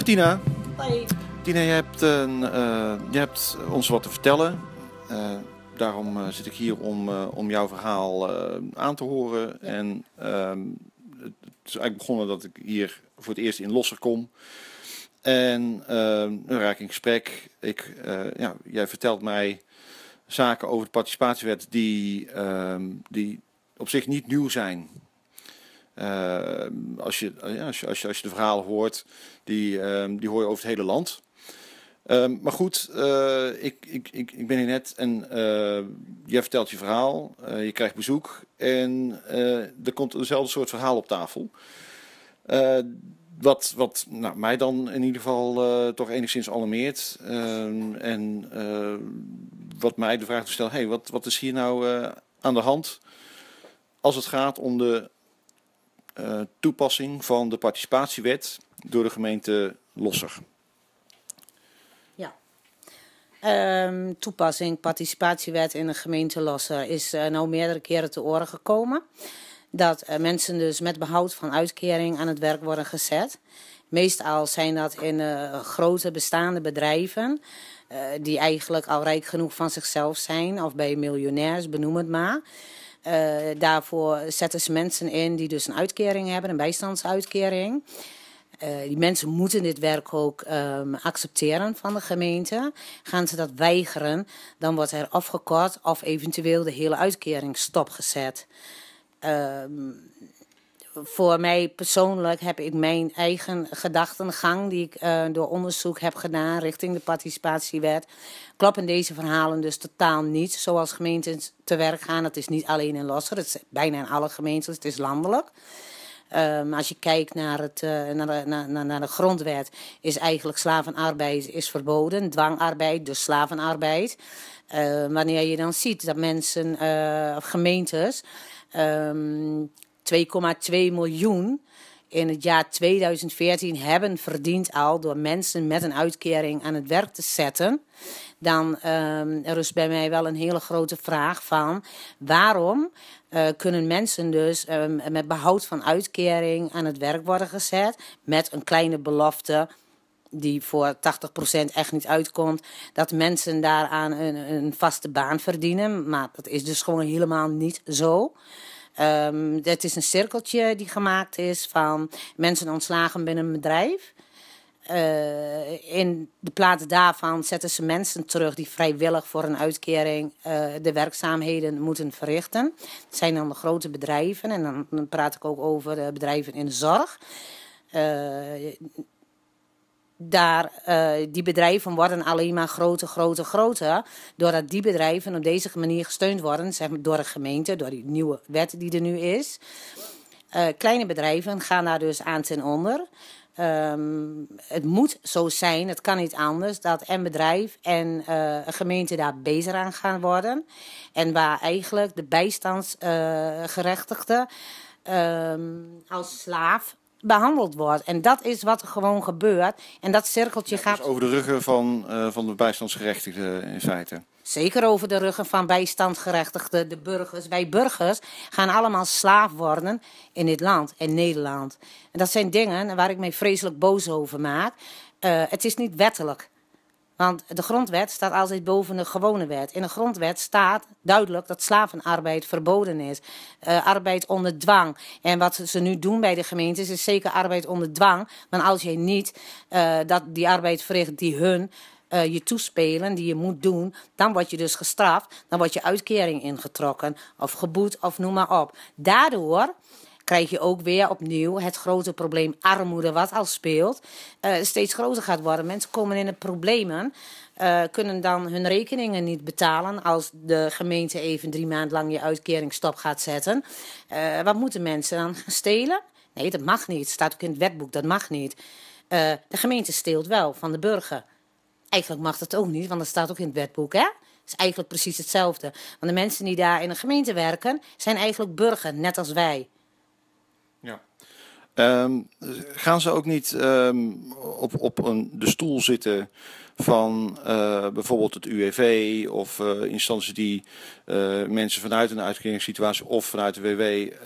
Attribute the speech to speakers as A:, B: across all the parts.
A: Dag Tina. Tina, je hebt, een, eh, je hebt ons wat te vertellen. Eh, daarom eh, zit ik hier om, om jouw verhaal aan te horen. En ehm, het is eigenlijk begonnen dat ik hier voor het eerst in Losser kom. En we ehm, raken in gesprek. Ik, ja, jij vertelt mij zaken over de participatiewet die, ehm, die op zich niet nieuw zijn. Eh, als, je, eh, ja, als, je, als, je, als je de verhalen hoort, die, ehm, die hoor je over het hele land. Ehm, maar goed, eh, ik, ik, ik, ik ben hier net en jij vertelt je verhaal, je krijgt bezoek en er komt dezelfde soort verhaal op tafel. wat wat nou, mij dan in ieder geval toch enigszins alarmeert ehm, en wat mij de vraag dus stelt, hey, wat, wat is hier nou aan de hand als het gaat om de eh, toepassing van de participatiewet door de gemeente Losser.
B: Ja. Um, toepassing participatiewet in de gemeente Losser is uh, nou meerdere keren te oren gekomen. Dat eh, mensen dus met behoud van uitkering aan het werk worden gezet. Meestal zijn dat in grote bestaande bedrijven. die eigenlijk al rijk genoeg van zichzelf zijn, of bij miljonairs, benoem het maar. Eh, daarvoor zetten ze mensen in die dus een uitkering hebben, een bijstandsuitkering. Eh, die mensen moeten dit werk ook ehm, accepteren van de gemeente. Gaan ze dat weigeren, dan wordt er afgekort of eventueel de hele uitkering stopgezet. Ehm voor mij persoonlijk heb ik mijn eigen gedachtengang, die ik eh, door onderzoek heb gedaan richting de participatiewet, kloppen deze verhalen dus totaal niet. Zoals gemeentes te werk gaan, dat is niet alleen in Losser, het is bijna in alle gemeentes, het is landelijk. Ehm, als je kijkt naar, het, eh, naar, de, naar, naar, de grondwet, is eigenlijk slavenarbeid is verboden. Dwangarbeid, dus slavenarbeid. Ehm, wanneer je dan ziet dat mensen eh, of gemeentes ehm, 2,2 miljoen in het jaar 2014 hebben verdiend al door mensen met een uitkering aan het werk te zetten, dan um, er is bij mij wel een hele grote vraag van waarom eh, kunnen mensen dus ehm, met behoud van uitkering aan het werk worden gezet met een kleine belofte die voor 80% echt niet uitkomt, dat mensen daaraan een, een vaste baan verdienen. Maar dat is dus gewoon helemaal niet zo. Um, het is een cirkeltje die gemaakt is van mensen ontslagen binnen een bedrijf. Eh, in de plaats daarvan zetten ze mensen terug die vrijwillig voor een uitkering eh, de werkzaamheden moeten verrichten. Het zijn dan de grote bedrijven en dan, praat ik ook over eh, bedrijven in de zorg daar, eh, die bedrijven worden alleen maar groter, groter, groter. Doordat die bedrijven op deze manier gesteund worden, zeg maar door de gemeente, door die nieuwe wet die er nu is. Eh, kleine bedrijven gaan daar dus aan ten onder. Ehm, het moet zo zijn, het kan niet anders, dat een bedrijf en eh, een gemeente daar bezig aan gaan worden. En waar eigenlijk de bijstandsgerechtigde ehm, als slaaf behandeld wordt. En dat is wat er gewoon gebeurt. En dat cirkeltje dus gaat. over
A: de ruggen van, eh, van de bijstandsgerechtigden in feite.
B: Zeker over de ruggen van bijstandsgerechtigden, de burgers. Wij burgers gaan allemaal slaaf worden in dit land, in Nederland. En dat zijn dingen waar ik mij vreselijk boos over maak. Eh, het is niet wettelijk. Want de grondwet staat altijd boven de gewone wet. In de grondwet staat duidelijk dat slavenarbeid verboden is. Eh, arbeid onder dwang. En wat ze nu doen bij de gemeentes is zeker arbeid onder dwang. Maar als je niet eh, dat die arbeid verricht die hun eh, je toespelen, die je moet doen, dan word je dus gestraft. Dan wordt je uitkering ingetrokken of geboet of noem maar op. Daardoor krijg je ook weer opnieuw het grote probleem armoede, wat al speelt, eh, steeds groter gaat worden. Mensen komen in de problemen. Eh, kunnen dan hun rekeningen niet betalen als de gemeente even drie maanden lang je uitkering stop gaat zetten. Eh, wat moeten mensen dan stelen? Nee, dat mag niet. Staat ook in het wetboek, dat mag niet. de gemeente steelt wel van de burger. Eigenlijk mag dat ook niet, want dat staat ook in het wetboek, hè? is eigenlijk precies hetzelfde. Want de mensen die daar in de gemeente werken, zijn eigenlijk burger, net als wij.
A: Ehm, gaan ze ook niet ehm, op, op een, de stoel zitten van eh, bijvoorbeeld het UWV e of eh, instanties die eh, mensen vanuit een uitkeringssituatie of vanuit de WW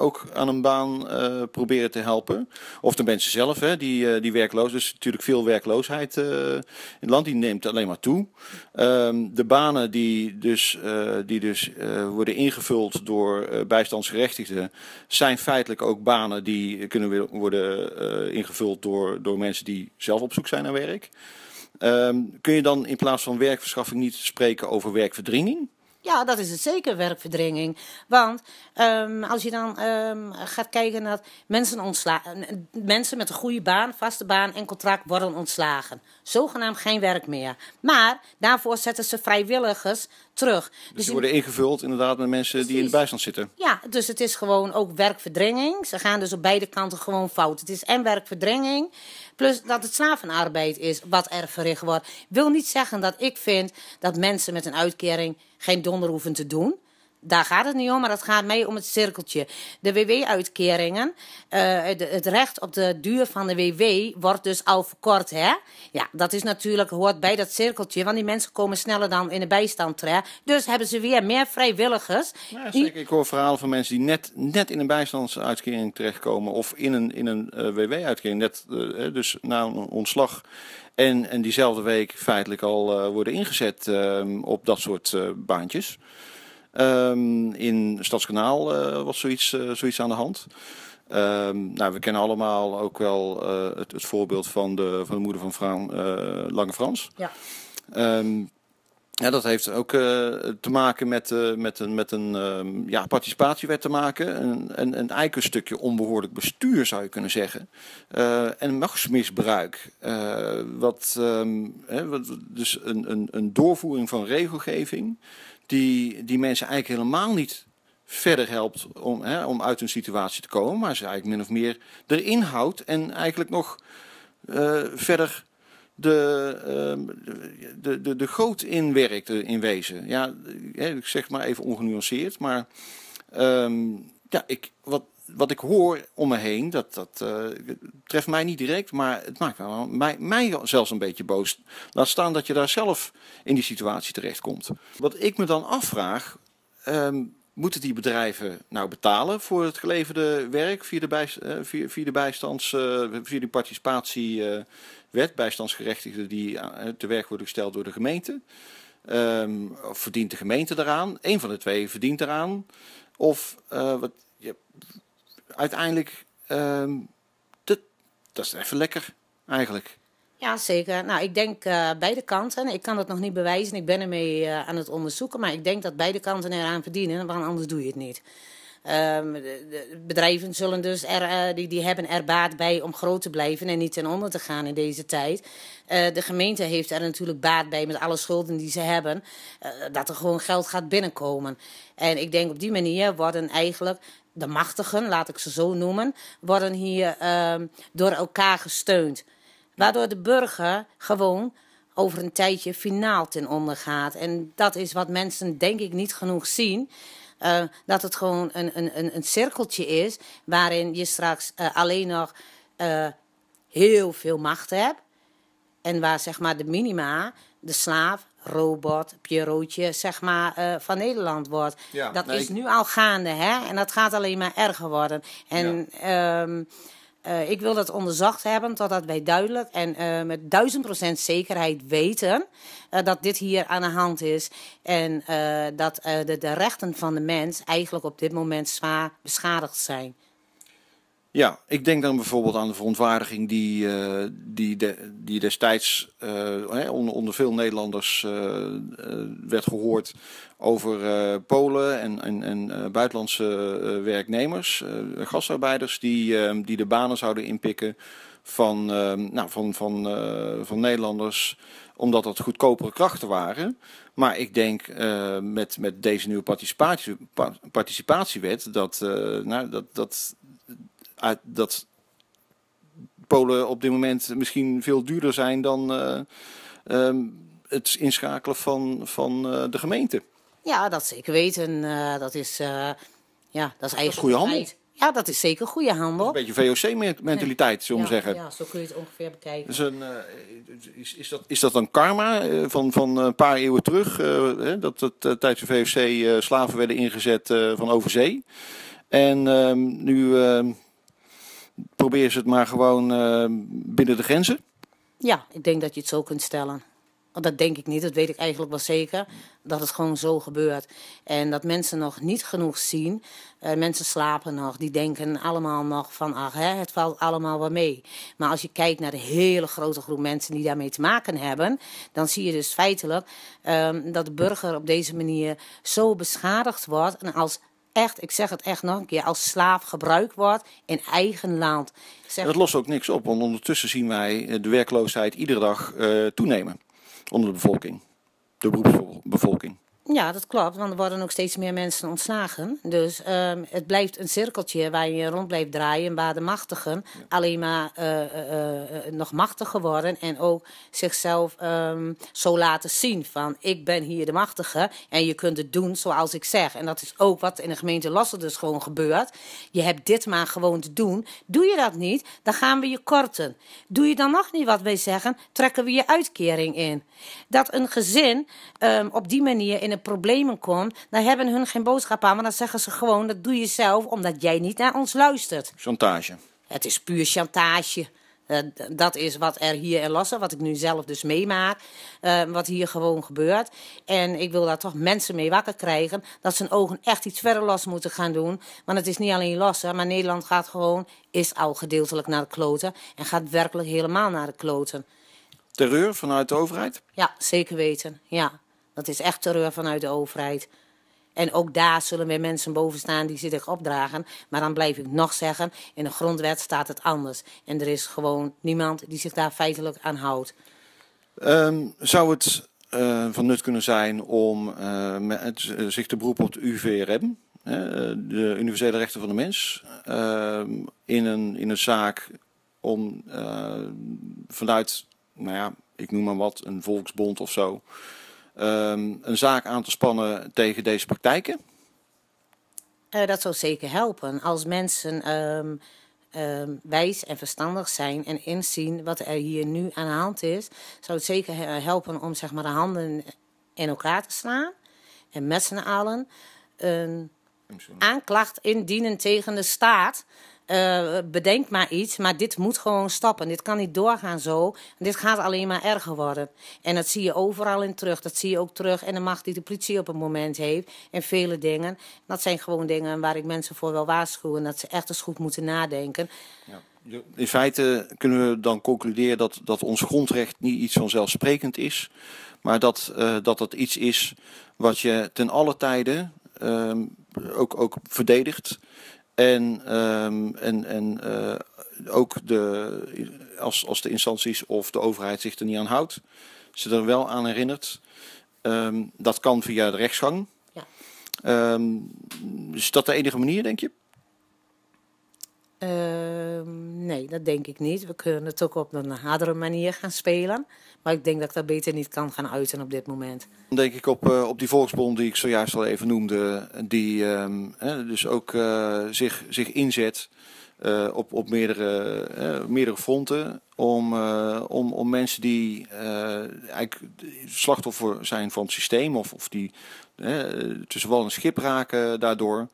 A: ook aan een baan proberen te helpen. Of de mensen zelf, hè, die, die werkloos. Dus natuurlijk veel werkloosheid in het land, die neemt alleen maar toe. Ehm, de banen die dus, die dus worden ingevuld door bijstandsgerechtigden, zijn feitelijk ook banen die kunnen worden ingevuld door, door mensen die zelf op zoek zijn naar werk. Ehm, kun je dan in plaats van werkverschaffing niet spreken over werkverdringing?
B: Ja, dat is het zeker, werkverdringing. Want ehm, als je dan ehm, gaat kijken naar mensen ontslagen. Mensen met een goede baan, vaste baan en contract worden ontslagen. Zogenaamd geen werk meer. Maar daarvoor zetten ze vrijwilligers terug. Dus, die dus worden ingevuld
A: inderdaad met mensen die in de bijstand zitten.
B: Ja, dus het is gewoon ook werkverdringing. Ze gaan dus op beide kanten gewoon fout. Het is en werkverdringing. Plus dat het slavenarbeid is wat er verricht wordt. Wil niet zeggen dat ik vind dat mensen met een uitkering geen donder hoeven te doen daar gaat het niet om, maar het gaat mij om het cirkeltje. De WW-uitkeringen, eh, het recht op de duur van de WW wordt dus al verkort. Hè? Ja, dat is natuurlijk, hoort bij dat cirkeltje, want die mensen komen sneller dan in de bijstand terecht. Dus hebben ze weer meer vrijwilligers. Ja, zeker.
A: Ik hoor verhalen van mensen die net, net in een bijstandsuitkering terechtkomen of in een, in een eh, WW-uitkering, net eh, dus na een ontslag. En, en diezelfde week feitelijk al worden ingezet ehm, op dat soort baantjes. Um, in Stadskanaal eh, was zoiets, eh, zoiets aan de hand. Ehm, nou, we kennen allemaal ook wel eh, het, het, voorbeeld van de, van de moeder van Lange Frans. Ja. Ehm, ja, dat heeft ook te maken met, met een, met een ja, participatiewet te maken. Een, een, een eigen stukje onbehoorlijk bestuur zou je kunnen zeggen. en machtsmisbruik. wat, um, hè, dus een, een, een doorvoering van regelgeving die, die mensen eigenlijk helemaal niet verder helpt om, hè, om uit hun situatie te komen, maar ze eigenlijk min of meer erin houdt en eigenlijk nog eh, verder de, ehm, de, de, de goot inwerkt in wezen. Ja, ik zeg maar even ongenuanceerd, maar ehm, ja, ik, wat, wat ik hoor om me heen, dat, dat eh, treft mij niet direct, maar het maakt mij, mij zelfs een beetje boos. Laat staan dat je daar zelf in die situatie terechtkomt. Wat ik me dan afvraag, ehm, moeten die bedrijven nou betalen voor het geleverde werk via de, bij, eh, via, de bijstands, eh, via de participatiewet, bijstandsgerechtigden die te werk worden gesteld door de gemeente? Ehm, of verdient de gemeente daaraan? Een van de twee verdient daaraan. Of wat, je, uiteindelijk, ehm, dat, is even lekker eigenlijk.
B: Ja, zeker. Nou, ik denk eh, beide kanten. Ik kan dat nog niet bewijzen. Ik ben ermee uh, aan het onderzoeken. Maar ik denk dat beide kanten eraan verdienen. Want anders doe je het niet. Ehm, de, de bedrijven zullen dus er, eh, die, die hebben er baat bij om groot te blijven en niet ten onder te gaan in deze tijd. de gemeente heeft er natuurlijk baat bij met alle schulden die ze hebben, dat er gewoon geld gaat binnenkomen. En ik denk op die manier worden eigenlijk de machtigen, laat ik ze zo noemen, worden hier ehm, door elkaar gesteund. Waardoor de burger gewoon over een tijdje finaal ten onder gaat. En dat is wat mensen denk ik niet genoeg zien. Eh, dat het gewoon een, een, een, cirkeltje is waarin je straks eh, alleen nog eh, heel veel macht hebt. En waar zeg maar de minima, de slaaf, robot, Pierrotje, zeg maar, eh, van Nederland wordt. dat is nu al gaande, hè? En dat gaat alleen maar erger worden. En ehm, eh, ik wil dat onderzocht hebben, totdat wij duidelijk en eh, met duizend procent zekerheid weten dat dit hier aan de hand is. En dat de, de rechten van de mens eigenlijk op dit moment zwaar beschadigd zijn.
A: Ja, ik denk dan bijvoorbeeld aan de verontwaardiging die, eh, die, de, die destijds eh, onder, onder, veel Nederlanders eh, werd gehoord over Polen en, en, buitenlandse werknemers, gastarbeiders, die, die de banen zouden inpikken van, nou, van, van, van Nederlanders omdat dat goedkopere krachten waren. Maar ik denk met, met deze nieuwe participatie, participatiewet dat, nou, dat, dat uit ah, dat Polen op dit moment misschien veel duurder zijn dan eh, ehm, het inschakelen van, van eh, de gemeente.
B: Ja, dat zeker weten. Eh, dat is, ja, dat is eigenlijk. Dat goede handel. Ja, dat is zeker goede handel. Een beetje VOC-mentaliteit, zullen we zeggen. Ja, zo
A: kun je het ongeveer bekijken. Is, dus een, is, is, dat, is dat een karma van, van een paar eeuwen terug? dat, het tijdens de VOC slaven werden ingezet van overzee. En ehm, nu ehm, probeer ze het maar gewoon eh, binnen de grenzen?
B: Ja, ik denk dat je het zo kunt stellen. Dat denk ik niet, dat weet ik eigenlijk wel zeker. Dat het gewoon zo gebeurt. En dat mensen nog niet genoeg zien. Eh, mensen slapen nog. Die denken allemaal nog van, ach, hè, het valt allemaal wel mee. Maar als je kijkt naar de hele grote groep mensen die daarmee te maken hebben. dan zie je dus feitelijk ehm, dat de burger op deze manier zo beschadigd wordt. En als echt, ik zeg het echt nog een keer, als slaaf gebruikt wordt in eigen land. Zeg... Dat lost
A: ook niks op, want ondertussen zien wij eh, de werkloosheid iedere dag eh, toenemen onder de bevolking, de beroepsbevolking.
B: Ja, dat klopt, want er worden ook steeds meer mensen ontslagen. Dus ehm, het blijft een cirkeltje waar je rond blijft draaien, waar de machtigen alleen maar eh, eh, eh, nog machtiger worden en ook zichzelf ehm, zo laten zien van ik ben hier de machtige en je kunt het doen zoals ik zeg. En dat is ook wat in de gemeente Lossen dus gewoon gebeurt. Je hebt dit maar gewoon te doen. Doe je dat niet, dan gaan we je korten. Doe je dan nog niet wat wij zeggen, trekken we je uitkering in. Dat een gezin ehm, op die manier in een problemen komt, dan hebben hun geen boodschap aan. Maar dan zeggen ze gewoon, dat doe je zelf omdat jij niet naar ons luistert.
A: Chantage.
B: Het is puur chantage. Eh, dat is wat er hier in Lassen, wat ik nu zelf dus meemaak, eh, wat hier gewoon gebeurt. En ik wil daar toch mensen mee wakker krijgen, dat ze hun ogen echt iets verder los moeten gaan doen. Want het is niet alleen Lassen, maar Nederland gaat gewoon, is al gedeeltelijk naar de kloten en gaat werkelijk helemaal naar de kloten.
A: Terreur vanuit de overheid?
B: Ja, zeker weten, ja. Dat is echt terreur vanuit de overheid. En ook daar zullen weer mensen boven staan die zich opdragen. Maar dan blijf ik nog zeggen, in de grondwet staat het anders. En er is gewoon niemand die zich daar feitelijk aan houdt.
A: Ehm, zou het eh, van nut kunnen zijn om eh, eh, zich te beroepen op de UVRM, de Universele Rechten van de Mens, ehm, in, een, in een zaak om vanuit, nou ja, ik noem maar wat, een volksbond of zo, Ehm, een zaak aan te spannen tegen deze praktijken?
B: Eh, dat zou zeker helpen. Als mensen ehm, ehm, wijs en verstandig zijn en inzien wat er hier nu aan de hand is, zou het zeker helpen om zeg maar, de handen in elkaar te slaan en met z'n allen een aanklacht indienen tegen de staat. Eh, bedenk maar iets, maar dit moet gewoon stappen. Dit kan niet doorgaan zo. Dit gaat alleen maar erger worden. En dat zie je overal in terug. Dat zie je ook terug En de macht die de politie op het moment heeft. En vele dingen. Dat zijn gewoon dingen waar ik mensen voor wil waarschuwen. Dat ze echt eens goed moeten nadenken. Ja.
A: In feite kunnen we dan concluderen dat, dat ons grondrecht niet iets vanzelfsprekend is. Maar dat, eh, dat het iets is wat je ten alle tijden ehm, ook, ook verdedigt. Ehm, en, en, en eh, ook de, als, als de instanties of de overheid zich er niet aan houdt, ze er wel aan herinnert. Ehm, dat kan via de rechtsgang. Ja. Ehm, is dat de enige manier, denk je?
B: Ehm, nee, dat denk ik niet. We kunnen het ook op een hardere manier gaan spelen. Maar ik denk dat ik dat beter niet kan gaan uiten op dit moment. Dan
A: denk ik op, eh, op die volksbond die ik zojuist al even noemde. Eh, die ehm, dus ook eh, zich, zich inzet op, op meerdere, meerdere fronten. Om, om, om mensen die eigenlijk slachtoffer zijn van het systeem. Of, of die tussen wal en schip raken daardoor.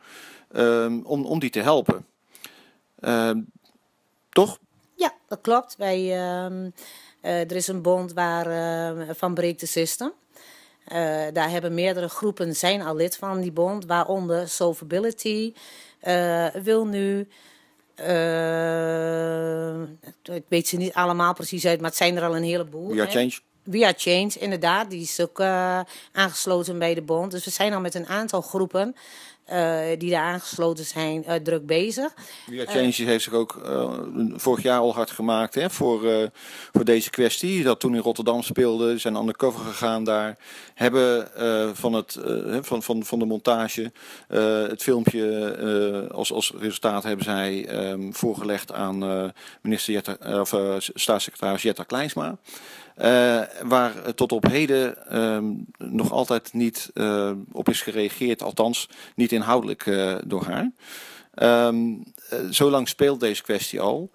A: Ehm, om, om die te helpen. Ehm,
B: toch? Ja, dat klopt. Wij, ehm, eh, er is een bond waar, ehm, van Break the System. Eh, daar hebben meerdere groepen zijn al lid van die bond, waaronder Solvability, eh, Wil Nu, ik weet ze niet allemaal precies uit, maar het zijn er al een heleboel. Via Change. Via Change, inderdaad. Die is ook aangesloten bij de bond. Dus we zijn al met een aantal groepen eh, die daar aangesloten zijn, eh, druk bezig.
A: Die Changes heeft zich ook eh, vorig jaar al hard gemaakt hè, voor, voor deze kwestie. Dat toen in Rotterdam speelde, zijn undercover gegaan daar. Hebben van, het, van, van, van de montage het filmpje als, als resultaat hebben zij ehm, voorgelegd aan minister of, staatssecretaris Jetta Kleinsma. Eh, waar tot op heden ehm, nog altijd niet eh, op is gereageerd, althans niet inhoudelijk eh, door haar. Ehm, Zolang speelt deze kwestie al.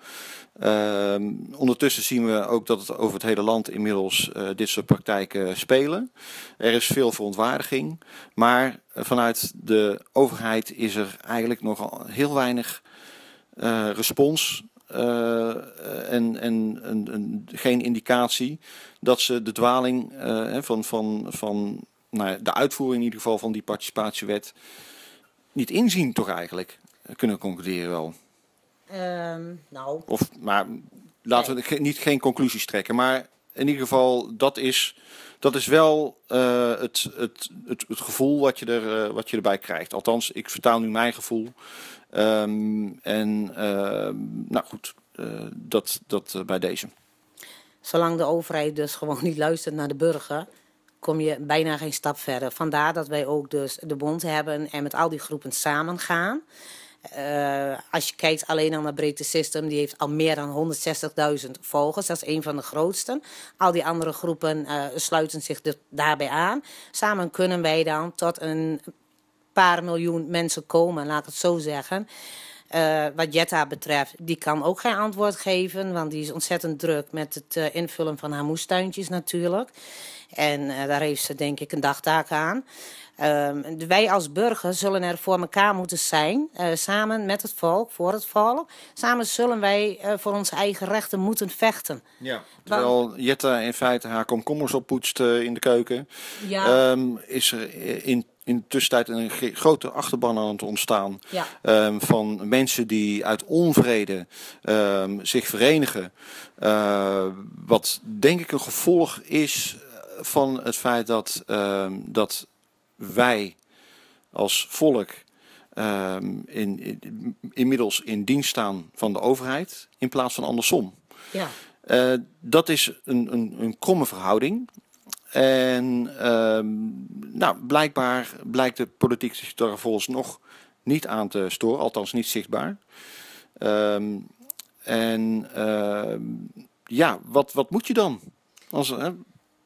A: Ehm, ondertussen zien we ook dat het over het hele land inmiddels dit soort praktijken spelen. Er is veel verontwaardiging, maar vanuit de overheid is er eigenlijk nog heel weinig respons eh, en, en, geen indicatie dat ze de dwaling eh, van, van, van nou, de uitvoering in ieder geval van die participatiewet niet inzien, toch eigenlijk? Eh, kunnen concluderen wel.
B: Ehm, nou. Of,
A: maar laten we niet geen conclusies trekken. Maar in ieder geval, dat is, dat is wel het, het, het, het, gevoel wat je, er, wat je erbij krijgt. Althans, ik vertaal nu mijn gevoel. Ehm, en ehm, nou goed, eh, dat, dat eh, bij deze.
B: Zolang de overheid dus gewoon niet luistert naar de burger, kom je bijna geen stap verder. Vandaar dat wij ook dus de bond hebben en met al die groepen samen gaan. Eh, als je kijkt alleen al naar Breedte System, die heeft al meer dan 160.000 volgers. Dat is een van de grootste. Al die andere groepen sluiten zich daarbij aan. Samen kunnen wij dan tot een paar miljoen mensen komen, laat het zo zeggen. Eh, wat Jetta betreft, die kan ook geen antwoord geven, want die is ontzettend druk met het eh, invullen van haar moestuintjes natuurlijk. En eh, daar heeft ze denk ik een dagtaak aan. Ehm, wij als burger zullen er voor elkaar moeten zijn, samen met het volk, voor het volk. Samen zullen wij voor onze eigen rechten moeten vechten. Ja, terwijl
A: Jetta in feite haar komkommers oppoetst in de keuken, ja. Ehm, is er in in de tussentijd een grote achterban aan het ontstaan. Ehm, van mensen die uit onvrede ehm, zich verenigen. Ehm, wat denk ik een gevolg is eh, van het feit dat, dat wij als volk. In, in, inmiddels in dienst staan van de overheid in plaats van andersom. Ja. Eh, dat is een, een, een kromme verhouding. En ehm, nou, blijkbaar blijkt de politiek zich daar nog niet aan te storen, althans niet zichtbaar. Ehm, en ehm, ja, wat, wat moet je dan?
B: Als,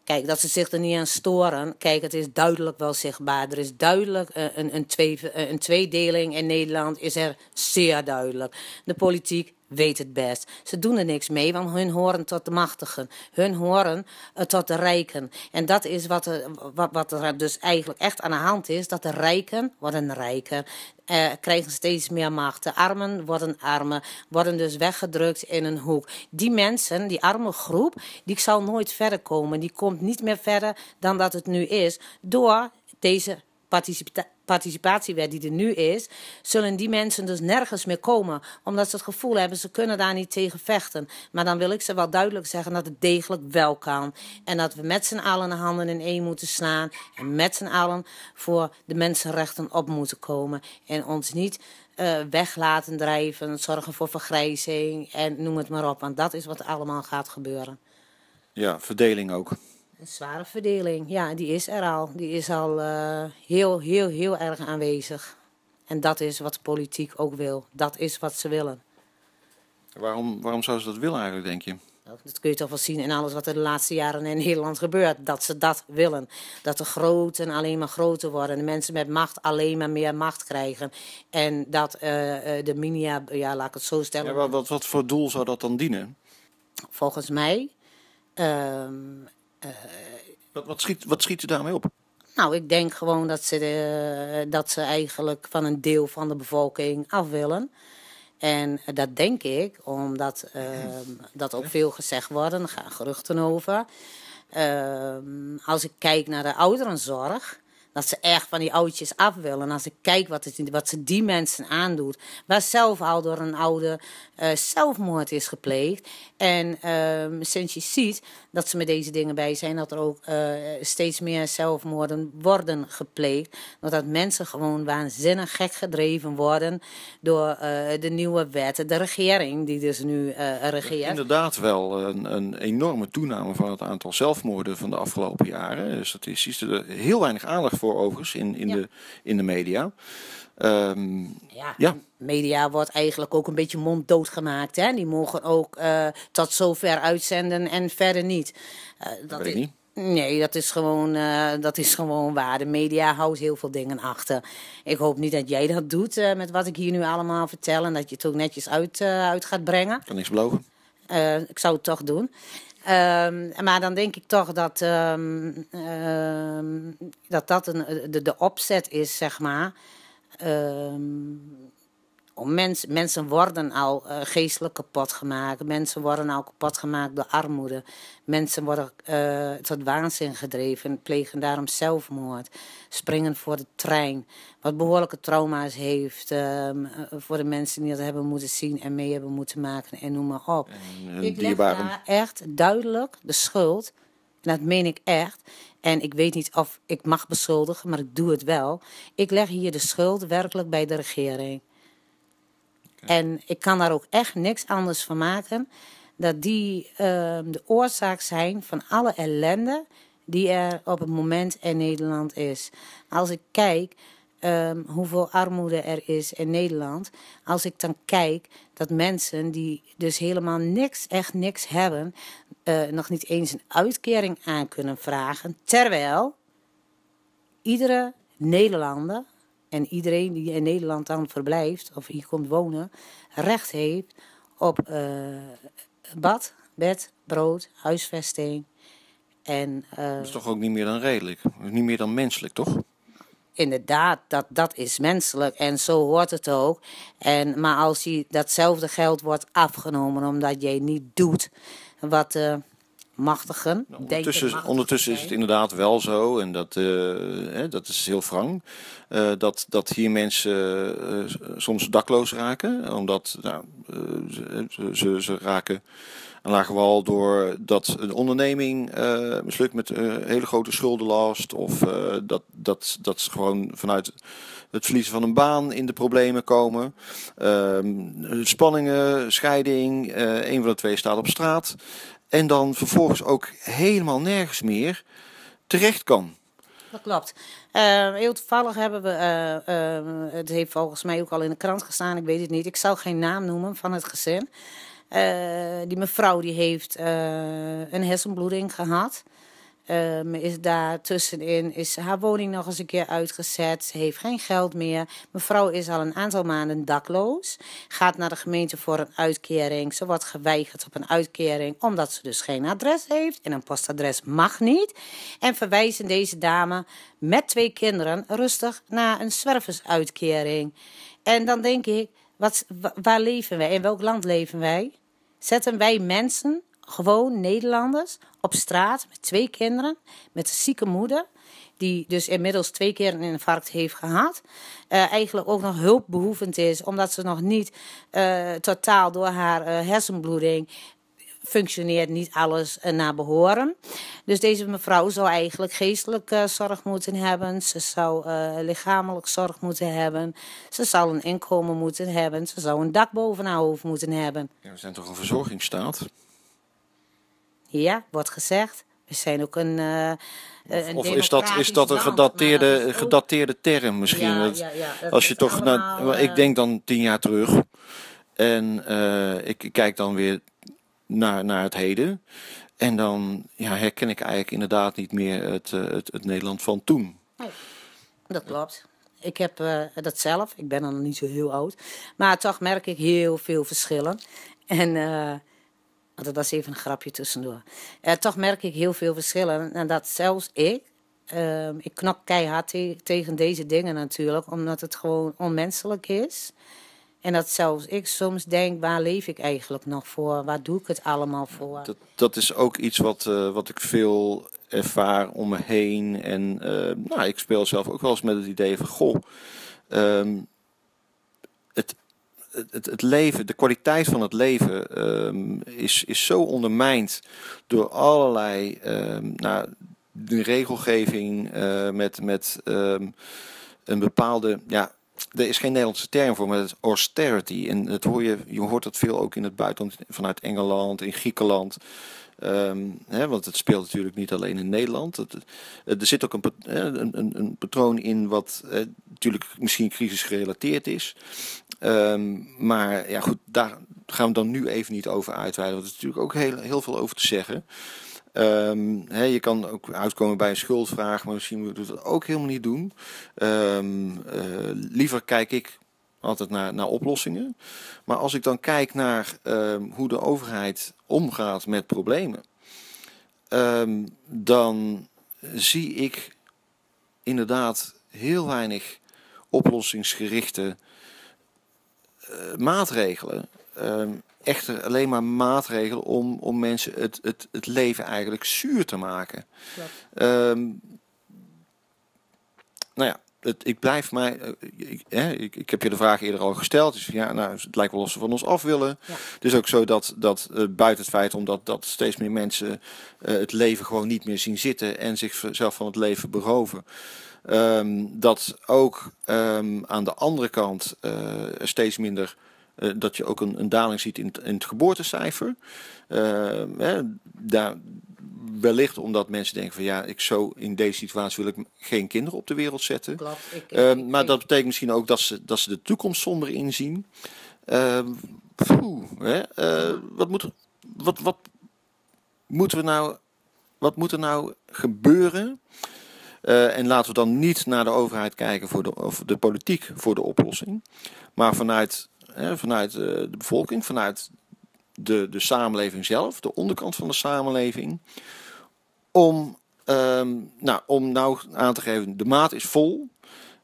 B: Kijk, dat ze zich er niet aan storen. Kijk, het is duidelijk wel zichtbaar. Er is duidelijk eh, een, twee, eh, een tweedeling in Nederland. Is er zeer duidelijk. De politiek weet het best. Ze doen er niks mee, want hun horen tot de machtigen. Hun horen eh, tot de rijken. En dat is wat, uh, wat, wat er dus eigenlijk echt aan de hand is. Dat de rijken worden rijker. Eh, krijgen steeds meer macht. De armen worden armer, worden dus weggedrukt in een hoek. Die mensen, die arme groep, die zal nooit verder komen. Die komt niet meer verder dan dat het nu is door deze participatie participatiewet die er nu is, zullen die mensen dus nergens meer komen. Omdat ze het gevoel hebben, ze kunnen daar niet tegen vechten. Maar dan wil ik ze wel duidelijk zeggen dat het degelijk wel kan. En dat we met z'n allen de handen in één moeten slaan. En met z'n allen voor de mensenrechten op moeten komen. En ons niet uh, weg laten drijven, zorgen voor vergrijzing en noem het maar op. Want dat is wat allemaal gaat gebeuren.
A: Ja, verdeling ook.
B: Een zware verdeling, ja, die is er al. Die is al eh, heel, heel, heel erg aanwezig. En dat is wat de politiek ook wil. Dat is wat ze willen.
A: Waarom, waarom zou ze dat willen eigenlijk, denk je?
B: Nou, dat kun je toch wel zien in alles wat er de laatste jaren in Nederland gebeurt. Dat ze dat willen. Dat de groten alleen maar groter worden. De mensen met macht alleen maar meer macht krijgen. En dat uh, de minia, ja, laat ik het zo stellen. Ja,
A: wat, wat, voor doel zou dat dan dienen?
B: Volgens mij ehm, wat, wat, schiet, wat schiet u daarmee op? Nou, ik denk gewoon dat ze, dat ze eigenlijk van een deel van de bevolking af willen. En dat denk ik, omdat ehm, dat ook veel gezegd wordt, er gaan geruchten over. Ehm, als ik kijk naar de ouderenzorg, dat ze echt van die oudjes af willen. En als ik kijk wat, het, wat ze die mensen aandoet, waar zelf al door een oude eh, zelfmoord is gepleegd. En ehm, sinds je ziet dat ze met deze dingen bij zijn, dat er ook eh, steeds meer zelfmoorden worden gepleegd. dat mensen gewoon waanzinnig gek gedreven worden door eh, de nieuwe wetten, de regering die dus nu regeert.
A: Inderdaad wel een, een, enorme toename van het aantal zelfmoorden van de afgelopen jaren. Dus dat is, er heel
B: weinig aandacht voor voor overigens in, in, de, in de media. Ehm, ja, media wordt eigenlijk ook een beetje monddood gemaakt. Hè? Die mogen ook eh, tot zover uitzenden en verder niet. Eh, dat, niet. Nee, dat is, gewoon, uh, dat is gewoon waar. De media houdt heel veel dingen achter. Ik hoop niet dat jij dat doet met wat ik hier nu allemaal vertel. En dat je het ook netjes uit, uit gaat brengen. Ik kan niks beloven. Eh, ik zou het toch doen. Ehm, maar dan denk ik toch dat ehm, ehm, dat, dat een, de, de opzet is, zeg maar mensen worden al uh, geestelijk kapot gemaakt. Mensen worden al kapot gemaakt door armoede. Mensen worden eh, tot waanzin gedreven, plegen daarom zelfmoord. Springen voor de trein. Wat behoorlijke trauma's heeft ehm, eh, voor de mensen die dat hebben moeten zien en mee hebben moeten maken en noem maar op. ik leg daar echt duidelijk de schuld, en dat meen ik echt, en ik weet niet of ik mag beschuldigen, maar ik doe het wel. Ik leg hier de schuld werkelijk bij de regering. En ik kan daar ook echt niks anders van maken. Dat die ehm, de oorzaak zijn van alle ellende die er op het moment in Nederland is. Als ik kijk ehm, hoeveel armoede er is in Nederland. Als ik dan kijk dat mensen die dus helemaal niks, echt niks hebben. Eh, nog niet eens een uitkering aan kunnen vragen. Terwijl iedere Nederlander en iedereen die in Nederland dan verblijft of hier komt wonen, recht heeft op eh, bad, bed, brood, huisvesting. En, eh, dat is toch
A: ook niet meer dan redelijk, niet meer dan menselijk, toch?
B: Inderdaad, dat, dat is menselijk en zo hoort het ook. En, maar als je datzelfde geld wordt afgenomen omdat jij niet doet wat. Eh, machtigen. ondertussen, nou, ondertussen is het
A: inderdaad wel zo, en dat, eh, dat is heel frank, eh, dat, dat hier mensen eh, soms dakloos raken, omdat nou, ze, ze raken aan lage wal doordat een onderneming mislukt met een hele grote schuldenlast, of dat, dat, dat ze gewoon vanuit het verliezen van een baan in de problemen komen, ehm, spanningen, scheiding, een van de twee staat op straat. En dan vervolgens ook helemaal nergens meer terecht kan.
B: Dat klopt. Eh, heel toevallig hebben we, eh, eh, het heeft volgens mij ook al in de krant gestaan, ik weet het niet. Ik zal geen naam noemen van het gezin. die mevrouw die heeft een hersenbloeding gehad. Um, is daar tussenin, is haar woning nog eens een keer uitgezet. Ze heeft geen geld meer. Mevrouw is al een aantal maanden dakloos. Gaat naar de gemeente voor een uitkering. Ze wordt geweigerd op een uitkering, omdat ze dus geen adres heeft. En een postadres mag niet. En verwijzen deze dame met twee kinderen rustig naar een zwerversuitkering. En dan denk ik, wat, waar leven wij? In welk land leven wij? Zetten wij mensen gewoon Nederlanders op straat met twee kinderen, met een zieke moeder, die dus inmiddels twee keer een infarct heeft gehad. Eh, eigenlijk ook nog hulpbehoevend is, omdat ze nog niet eh, totaal door haar uh, hersenbloeding functioneert niet alles naar behoren. Dus deze mevrouw zou eigenlijk geestelijke zorg moeten hebben. Ze zou uh, lichamelijk zorg moeten hebben. Ze zou een inkomen moeten hebben. Ze zou een dak boven haar hoofd moeten hebben.
A: Ja, we zijn toch een verzorgingsstaat?
B: Ja, wordt gezegd. We zijn ook een. Eh, een of is dat, is dat een
A: gedateerde, gedateerde term misschien? als je toch allemaal, ik eh, denk dan tien jaar terug. En eh, ik kijk dan weer naar, naar het heden. En dan ja, herken ik eigenlijk inderdaad niet meer het, het, het Nederland van toen.
B: Nee, dat klopt. Ik heb dat zelf. Ik ben dan niet zo heel oud. Maar toch merk ik heel veel verschillen. En dat is even een grapje tussendoor. Eh, toch merk ik heel veel verschillen. En dat zelfs ik, ehm, ik knok keihard tegen deze dingen natuurlijk, omdat het gewoon onmenselijk is. En dat zelfs ik soms denk, waar leef ik eigenlijk nog voor? Waar doe ik het allemaal voor? Dat,
A: dat is ook iets wat, eh, wat ik veel ervaar om me heen. En eh, nou, ik speel zelf ook wel eens met het idee van, goh, um, het het, het, leven, de kwaliteit van het leven ehm, is, is zo ondermijnd door allerlei ehm, nou, de regelgeving eh, met, met ehm, een bepaalde. Ja, er is geen Nederlandse term voor, maar het austerity. En dat hoor je, je hoort dat veel ook in het buitenland, vanuit Engeland, in Griekenland. Ehm, hè, want het speelt natuurlijk niet alleen in Nederland. er zit ook een, een, een patroon in wat natuurlijk misschien crisisgerelateerd is. Ehm, maar ja, goed, daar gaan we dan nu even niet over uitweiden. Want er is natuurlijk ook heel, veel over te zeggen. Ehm, je kan ook uitkomen bij een schuldvraag, maar misschien moeten we dat ook helemaal niet doen. Eh, liever kijk ik altijd naar, naar oplossingen. Maar als ik dan kijk naar hoe de overheid omgaat met problemen, ehm, dan zie ik inderdaad heel weinig oplossingsgerichte eh, maatregelen. Ehm, echter alleen maar maatregelen om, om mensen het, het, het leven eigenlijk zuur te maken. Um, nou ja, ik blijf mij. Eh, ik, hè, ik, ik, heb je de vraag eerder al gesteld. Dus ja, nou, het lijkt wel of ze van ons af willen. Het is ook zo dat, dat eh, buiten het feit omdat dat steeds meer mensen eh, het leven gewoon niet meer zien zitten en zichzelf van het leven beroven. Um, dat ook ehm, aan de andere kant steeds minder. dat je ook een, een daling ziet in, in het geboortecijfer. Ehm, hè, daar, wellicht omdat mensen denken van ja, ik zo in deze situatie wil ik geen kinderen op de wereld zetten. Ehm, maar dat betekent misschien ook dat ze, dat ze de toekomst somber inzien. Ehm, hè? Eh, wat, moet, wat, wat moeten we nou, wat moet er nou gebeuren? Eh, en laten we dan niet naar de overheid kijken voor de, of de politiek voor de oplossing. Maar vanuit, hè, vanuit eh, de bevolking, vanuit de, de samenleving zelf, de onderkant van de samenleving, om, ehm, nou, om nou aan te geven, de maat is vol.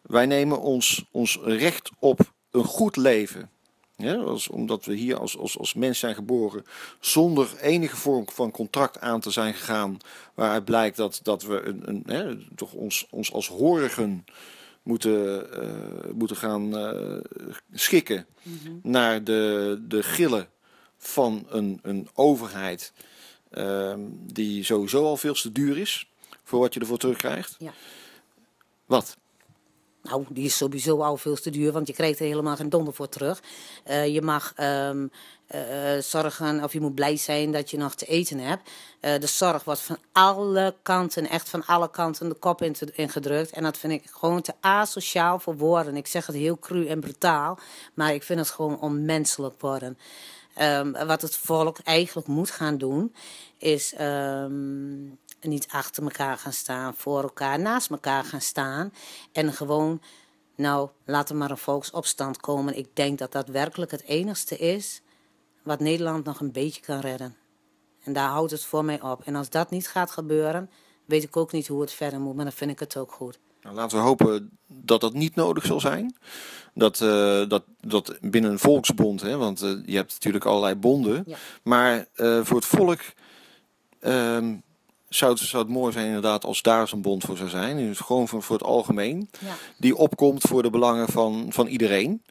A: Wij nemen ons, ons recht op een goed leven. Ja, omdat we hier als, als, als mens zijn geboren zonder enige vorm van contract aan te zijn gegaan. Waaruit blijkt dat, dat we een, een, hè, toch ons, ons als horigen moeten, eh, moeten gaan eh, schikken mhm. naar de, de gillen van een, een overheid ehm, die sowieso al veel te duur is voor wat je ervoor terugkrijgt. Ja. Wat?
B: Nou, die is sowieso al veel te duur, want je krijgt er helemaal geen donder voor terug. Eh, je mag ehm, eh, eh, zorgen, of je moet blij zijn dat je nog te eten hebt. de zorg wordt van alle kanten, echt van alle kanten, de kop ingedrukt En dat vind ik gewoon te asociaal voor woorden. Ik zeg het heel cru en brutaal, maar ik vind het gewoon onmenselijk worden. Ehm, wat het volk eigenlijk moet gaan doen, is ehm, niet achter elkaar gaan staan, voor elkaar, naast elkaar gaan staan. En gewoon, nou, laat er maar een volksopstand komen. Ik denk dat dat werkelijk het enigste is wat Nederland nog een beetje kan redden. En daar houdt het voor mij op. En als dat niet gaat gebeuren, weet ik ook niet hoe het verder moet, maar dan vind ik het ook goed.
A: Nou, laten we hopen dat dat niet nodig zal zijn. Dat, eh, dat, dat binnen een volksbond, hè, want eh, je hebt natuurlijk allerlei bonden. Maar eh, voor het volk ehm, zou het, zou het mooi zijn inderdaad als daar zo'n bond voor zou zijn. Dus gewoon voor, voor het algemeen. Die opkomt voor de belangen van, van iedereen.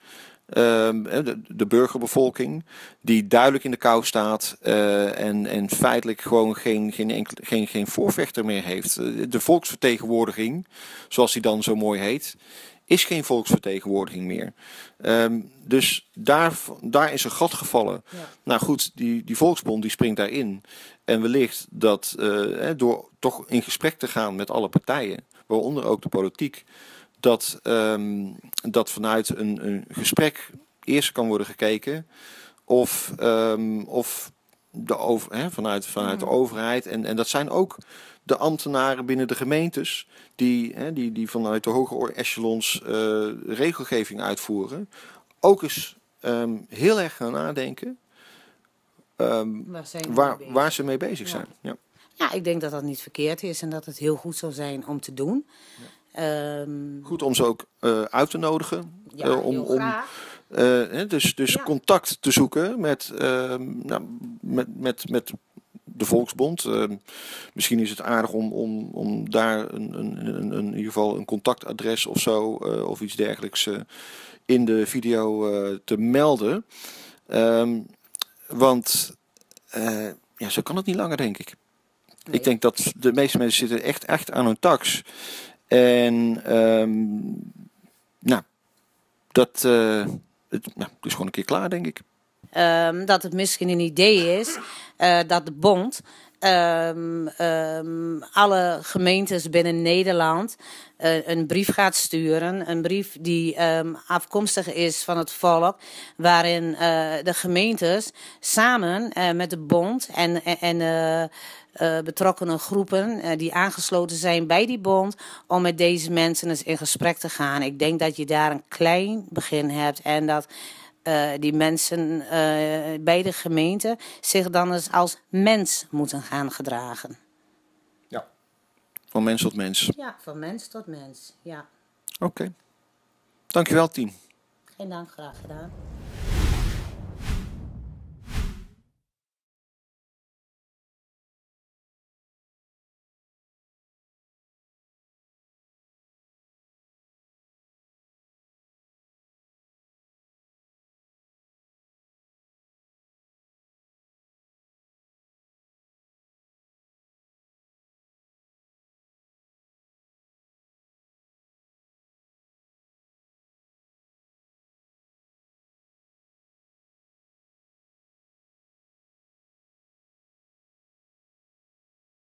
A: Ehm, de, de, burgerbevolking, die duidelijk in de kou staat eh, en, en feitelijk gewoon geen, geen, geen, geen voorvechter meer heeft. Eh, de volksvertegenwoordiging, zoals die dan zo mooi heet, is geen volksvertegenwoordiging meer. Ehm, dus daar, daar is een gat gevallen. Nou goed, die, die Volksbond die springt daarin. En wellicht dat eh, door toch in gesprek te gaan met alle partijen, waaronder ook de politiek, dat, ehm, dat vanuit een, een, gesprek eerst kan worden gekeken of, ehm, of de hè, vanuit, vanuit de mm. overheid. En, en dat zijn ook de ambtenaren binnen de gemeentes die, hè, die, die vanuit de hogere echelons uh, regelgeving uitvoeren. Ook eens ehm, heel erg gaan nadenken waar, waar, waar, ze mee bezig zijn. ja.
B: Ja, ik denk dat dat niet verkeerd is en dat het heel goed zou zijn om te doen. Ehm, goed om ze
A: ook eh, uit te nodigen. Ja, eh, om, eh, dus dus contact te zoeken met, ehm, nou, met, met, met de Volksbond. Ehm, misschien is het aardig om, om, om daar een, een, een, in ieder geval een contactadres of zo of iets dergelijks in de video te melden. want ja, zo kan het niet langer, denk ik. Ik denk dat de meeste mensen zitten echt, echt aan hun tax. En um, nou, dat eh, het, nou, is gewoon een keer klaar, denk ik.
B: Ehm, dat het misschien een idee is eh, dat de bond ehm, alle gemeentes binnen Nederland eh, een brief gaat sturen. Een brief die afkomstig is van het volk, waarin de gemeentes samen met de bond en, en uh, betrokkenen groepen eh, die aangesloten zijn bij die bond, om met deze mensen eens in gesprek te gaan. Ik denk dat je daar een klein begin hebt en dat eh, die mensen bij de gemeente zich dan eens als mens moeten gaan gedragen.
A: Ja, van mens tot mens.
B: Ja, van mens tot mens, ja.
A: Oké. Dankjewel, team.
B: Geen dank, graag gedaan.